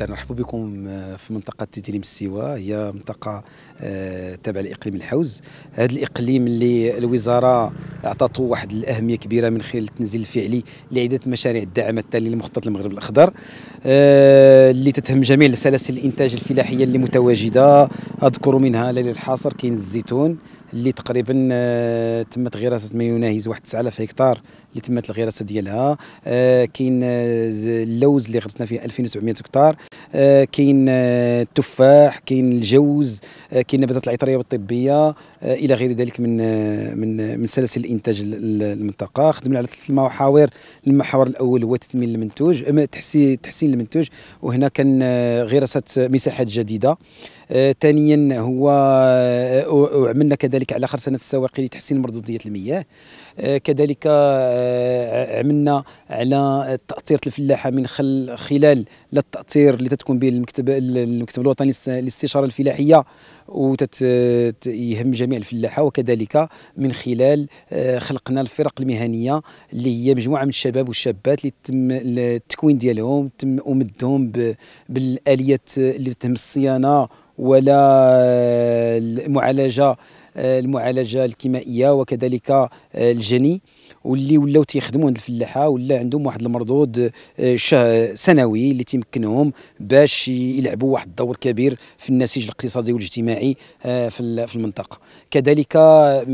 نرحبوا بكم آه، في منطقة تيتيليم السيوة هي منطقة آه، تابعة لإقليم الحوز هذا الإقليم اللي الوزارة أعطته واحد الأهمية كبيرة من خلال التنزيل الفعلي لعدة مشاريع الدعم التالية لمخطط المغرب الأخضر آه، اللي تتهم جميع سلاسل الإنتاج الفلاحية اللي متواجدة أذكر منها ليل الحاصر كاين الزيتون اللي تقريبا آه، تمت غراسه ما يناهز واحد 9000 هكتار اللي تمت الغراسه ديالها آه، كاين آه، اللوز اللي غرسنا فيه 2700 هكتار كاين التفاح كاين الجوز كاين النباتات العطريه والطبيه الى غير ذلك من من من سلاسل انتاج المنطقه خدمنا على ثلاث محاور المحور الاول هو تثمين المنتوج تحسين المنتوج وهنا كان غراسه مساحات جديده ثانيا هو عملنا كذلك على خرسانه السواقي لتحسين مردوديه المياه أه، كذلك أه، عملنا على تاطيره الفلاحه من خلال لا التاطير اللي تتكون به المكتب المكتب الوطني للاستشاره الفلاحيه ويهم جميع الفلاحه وكذلك من خلال أه، خلقنا الفرق المهنيه اللي هي مجموعه من الشباب والشابات اللي تم التكوين ديالهم تم امدهم بالاليات اللي تهم الصيانه ولا المعالجه آه، المعالجه الكيميائيه وكذلك آه، الجني واللي ولاو تيخدموا عند الفلاحه ولا عندهم واحد المردود آه، سنوي اللي تيمكنهم باش يلعبوا واحد الدور كبير في النسيج الاقتصادي والاجتماعي في المنطقه كذلك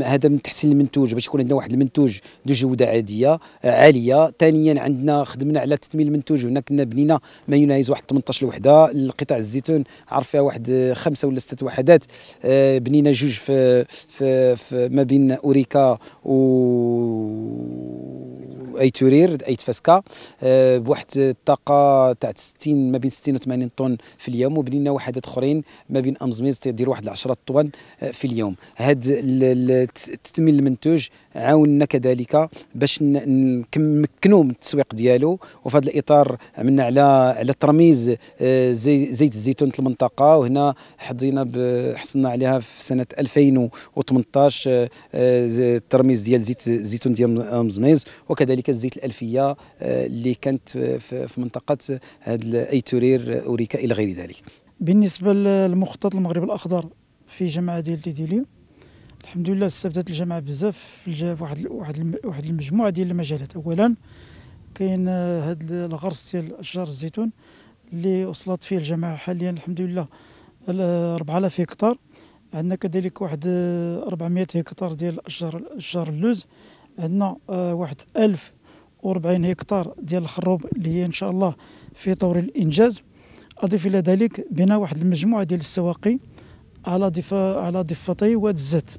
هذا من تحسين المنتوج باش يكون عندنا واحد المنتوج ذو جوده عاديه عاليه ثانيا عندنا خدمنا على تثمين المنتوج هنا كنا بنينا ما يناهز واحد 18 وحده القطاع الزيتون عرف فيها واحد خمسه ولا سته وحدات بنينا جوج في في, في ما بين اوريكا و اي تفاسكا آه، بواحد الطاقه تاع 60 ما بين 60 و 80 طن في اليوم وبنينا واحد اخرين ما بين امزميز تدير واحد 10 طن آه، في اليوم هاد التثمين المنتوج عاوننا كذلك باش نمكنوا من التسويق ديالو وفي هذا الاطار عملنا على على ترميز آه، زيت الزيتون المنطقه وهنا حظينا حصلنا عليها في سنه 2000 2018 الترميز آه، آه، ديال زيت الزيتون ديال مزميز وكذلك الزيت الالفيه آه، اللي كانت في منطقه هذا ايتورير اوريكا الى غير ذلك بالنسبه للمخطط المغرب الاخضر في جامعه ديال تيديليو الحمد لله استفدت الجامعه بزاف في واحد واحد واحد المجموعه ديال المجالات اولا كاين هذا الغرس ديال اشجار الزيتون اللي وصلت فيه الجامعه حاليا الحمد لله 4000 هكتار عندنا كذلك واحد 400 آه، هكتار ديال اشجار اشجار اللوز عندنا آه، واحد 1040 هكتار ديال الخروب اللي هي ان شاء الله في طور الانجاز اضيف الى ذلك بناء واحد المجموعه ديال السواقي على ضفه على ضفتي واد الزيت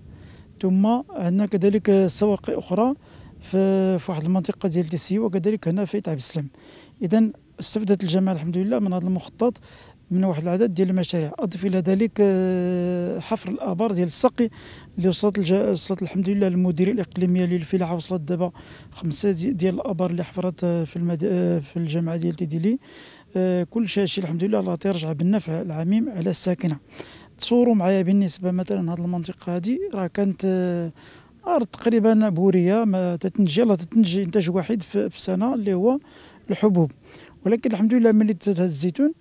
ثم عندنا كذلك سواقي اخرى في, في واحد المنطقه ديال ديسي وكذلك هنا في تعب السلم اذا استفدت الجماعه الحمد لله من هذا المخطط من واحد العدد ديال المشاريع اضف الى ذلك آه، حفر الابار ديال السقي اللي وصلت الج... وصلت الحمد لله للمديريه الاقليميه للفلاحه وصلت دابا خمسه ديال الابار اللي حفرت آه، في المد... آه، في الجامعه ديال تيديلي كل شيء الحمد لله الله تيرجع بالنفع العميم على الساكنه تصوروا معايا بالنسبه مثلا هذه المنطقه هذه راه كانت ارض تقريبا بوريه ما تتنجي الله تتنجي انتاج واحد في السنه اللي هو الحبوب ولكن الحمد لله ملي تزاد الزيتون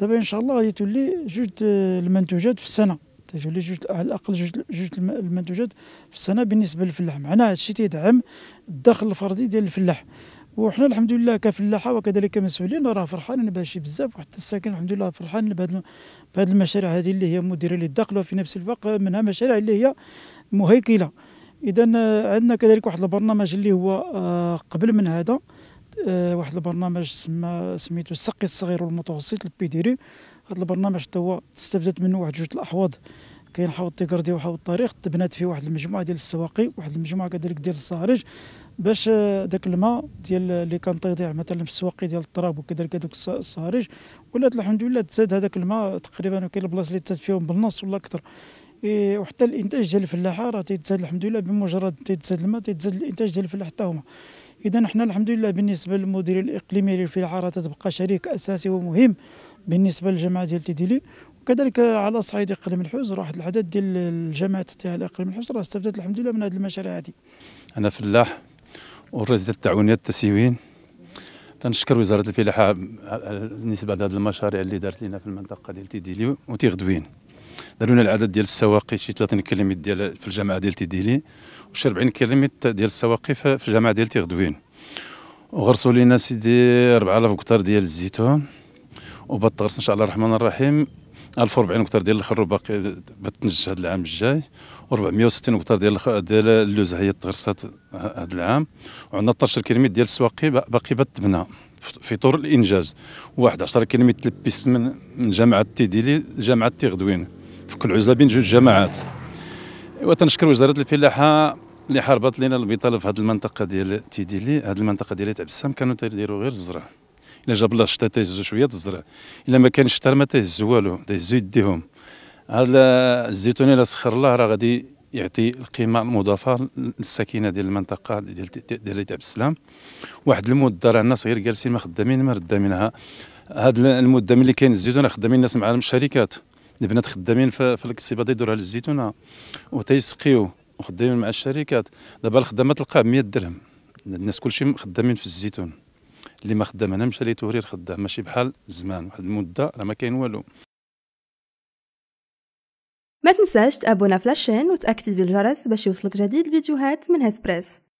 دابا ان شاء الله غادي تولي جوج المنتوجات في السنه تولي جوج على الاقل جوج جوج المنتوجات في السنه بالنسبه للفلاح معناها هادشي تيدعم الدخل الفردي ديال الفلاح وحنا الحمد لله كفلاحه وكذلك مسؤولين راه فرحانين بهذا الشيء بزاف وحتى الساكن الحمد لله فرحان بهذه المشاريع هذه اللي هي مديره للدخل وفي نفس الوقت منها مشاريع اللي هي مهيكله اذا عندنا كذلك واحد البرنامج اللي هو آه، قبل من هذا آه، واحد البرنامج سميتو السقي الصغير والمتوسط البي دي ري هذا البرنامج توا استفدت منه واحد جوج الاحواض كاين حوض تيكردي وحوض الطريق تبنات فيه واحد المجموعه ديال السواقي واحد المجموعه كذلك ديال الصهارج باش آه، داك الماء ديال اللي كان تيضيع مثلا في السواقي ديال التراب وكذلك هذوك الصهارج ولات الحمد لله تزاد هذاك الماء تقريبا وكاين البلاصه اللي تزاد فيهم بالنص ولا اكثر وحتى الانتاج ديال الفلاحه راه تيتزاد الحمد لله بمجرد تيتزاد الماء تيتزاد الانتاج ديال الفلاح حتى هما اذا احنا الحمد لله بالنسبه للمدير الاقليمي للفلاحه تتبقى شريك اساسي ومهم بالنسبه للجماعه ديال تيديلي وكذلك على صعيد اقليم الحوز راه واحد العدد ديال الجماعات تاع اقليم الحوز راه استفدت الحمد لله من هذه المشاريع هذه انا فلاح ورئيس التعاونيات التسيوين تنشكر وزاره الفلاحه بالنسبه لهذه المشاريع اللي دارت لنا في المنطقه ديال تيديلي وتيغدوين دارونا العدد ديال السواقي شي 30 كيلومتر ديال في الجامعه ديال تيديلي وشي 40 كيلومتر ديال السواقي في الجامعه ديال تيغدوين وغرسوا لينا سيدي 4000 كتر ديال الزيتون وبات غرس ان شاء الله الرحمن الرحيم 1040 كتر ديال الخر باقي بتنجح هذا العام الجاي و460 كتر ديال ديال اللوز هي تغرسات هذا العام وعندنا 12 كيلومتر ديال السواقي باقي بتبنى في طور الانجاز واحد 10 كيلومتر لبيست من من جامعه تيديلي جامعه تيغدوين في كل عزله بين جوج جماعات وتنشكر وزاره الفلاحه اللي حاربت لنا البطاله في هذه المنطقه ديال تيديلي هذه المنطقه ديال تعبسام كانوا تيديروا غير الزرع الا جاب الله الشتاء تيهزوا شويه الزرع الا ما كانش الشتاء ما تيهزوا والو تيهزوا يديهم هذا الزيتون الا سخر الله راه غادي يعطي القيمه المضافه للسكينه ديال المنطقه ديال ديال عبد السلام واحد المده راه الناس غير جالسين ما خدامين ما ردامينها هاد المده ملي كاين الزيتون خدامين الناس مع الشركات البنات خدامين في الكسيبه يدوروا على الزيتونه وتيسقيو وخدامين مع الشركات دابا الخدمه تلقاها ب 100 درهم الناس كلشي خدامين في الزيتون اللي ما خدام انا مشى لتورير خدام ماشي بحال زمان واحد المده راه ما كاين والو ما تنساش تابونا في لاشين وتاكتيفي الجرس باش يوصلك جديد الفيديوهات من هاد بريس